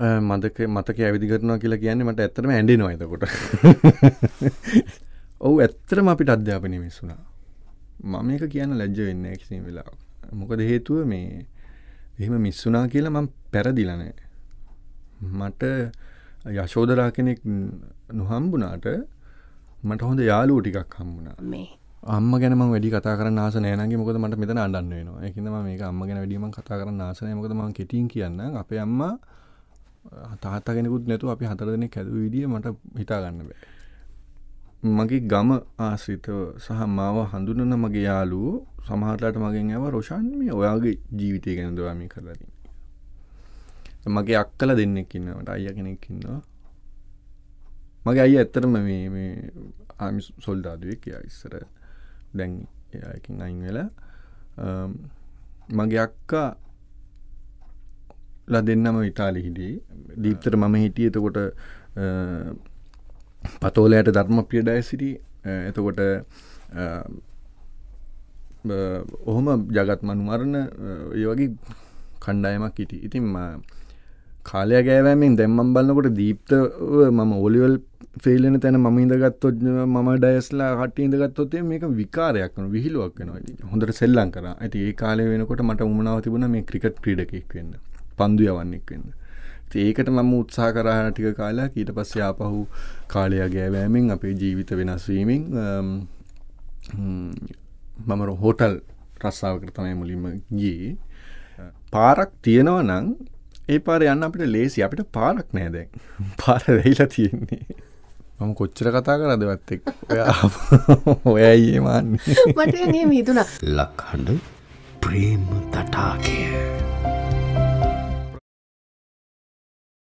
මදක මතක ඇවිදි කරනවා කියලා කියන්නේ මට ඇත්තටම ඇඬෙනවා එතකොට. ඔව් ඇත්තටම අපිට අධ්‍යාපනය මිස් වුණා. මම මේක කියන්න ලැජ්ජ වෙන්නේ කිසිම වෙලාවක. මොකද හේතුව මේ එහෙම මිස් වුණා කියලා මම පෙරදිලා නැහැ. මට යශෝදරා කෙනෙක් නොහම්බුණාට මට හොඳ යාළුවෝ ටිකක් හම්බුණා. මේ අම්ම ගැන මම වැඩි කතා කරන්න ආස නැහැ නංගි මොකද මට මෙතන අඬන්න වෙනවා. ඒකින්ද මම මේක අම්ම ගැන වැඩි මම කතා කරන්න ආස නැහැ මොකද මම කෙටියෙන් කියන්න අපේ අම්මා තාත්තා කෙනෙකුත් නැතු අපි හතර දෙනෙක් හැදු විදිිය මට හිතාගන්න බෑ. මගේ ගම ආශ්‍රිතව සහ මාව හඳුනන මගේ යාලුව සමහරලාට මගෙන් ඇව රෝෂන්මය ඔයාගේ ජීවිතය ගැන දවාමි කරලරන්න. මගේ අක්කල දෙන්නෙක් ඉන්නවට අය කෙනෙක් ඉන්නවා මගේ අයි ඇත්තරම මේ මේ ආමි සොල්දාදුවේ කියා ඉස්සර දැන් එයාකින් අයින් වෙලා මගේ අක්කා ලා දෙන්නම ඉතාලි හිටියේ දීප්තර මම හිටිය එතකොට පතෝලයට ධර්ම පියඩය සිටි එතකොට ඔහොම ජගත් මනුමරණ ඒ වගේ කණ්ඩායමක් හිටි ඉතින් කාලය ගෑවෑමෙන් දැම්මම් බලන්නකොට දීප්ත මම ඔලිවල් ෆෙල්ලෙන තැන ම ඉදගත්තොත් ම ඩයස්ලා කට ඉදගත්තොත්තේ මේක විකාරයක් වන විහිලුවක් වෙනවා හොඳට සෙල්ලං කර ඇති ඒ කාලය වෙනකොට මට උමනාව තිබුණ මේ ක්‍රිකට් ක්‍රීඩකෙක් වෙන්න පන්දු යවන්නෙක් වෙන්න ඒකට මම උත්සාහ කරා ටික කාලයක් ඊට පස්සේ ආපහු කාලය ගෑවෑමෙන් අපේ ජීවිත වෙනස් වීමෙන් මම හෝටල් රස්සාවකට තමයි මුලින්ම ගියේ පාරක් තියෙනවා නම් ඒ පාර යන්න අපිට ලේසි අපිට පාරක් නෑ දැන් පාර වෙයිලා තියෙන්නේ මම කොච්චර කතා කරදවත් එක් ඔයයි ඒමාන්න මට හිතුුණ ලක්හඩ ප්‍රේම තටාකය